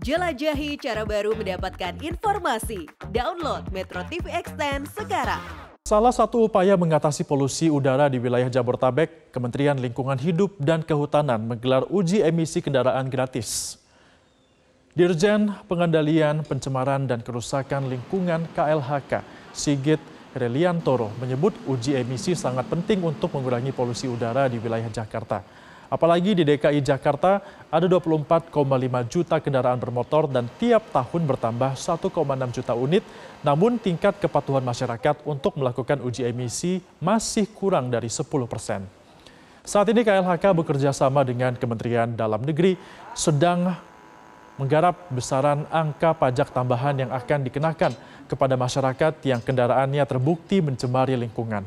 Jelajahi cara baru mendapatkan informasi. Download Metro TV Extend sekarang. Salah satu upaya mengatasi polusi udara di wilayah Jabodetabek, Kementerian Lingkungan Hidup dan Kehutanan menggelar uji emisi kendaraan gratis. Dirjen Pengendalian Pencemaran dan Kerusakan Lingkungan KLHK, Sigit Reliantoro menyebut uji emisi sangat penting untuk mengurangi polusi udara di wilayah Jakarta. Apalagi di DKI Jakarta ada 24,5 juta kendaraan bermotor dan tiap tahun bertambah 1,6 juta unit. Namun tingkat kepatuhan masyarakat untuk melakukan uji emisi masih kurang dari 10 persen. Saat ini KLHK bekerja sama dengan Kementerian Dalam Negeri sedang menggarap besaran angka pajak tambahan yang akan dikenakan kepada masyarakat yang kendaraannya terbukti mencemari lingkungan.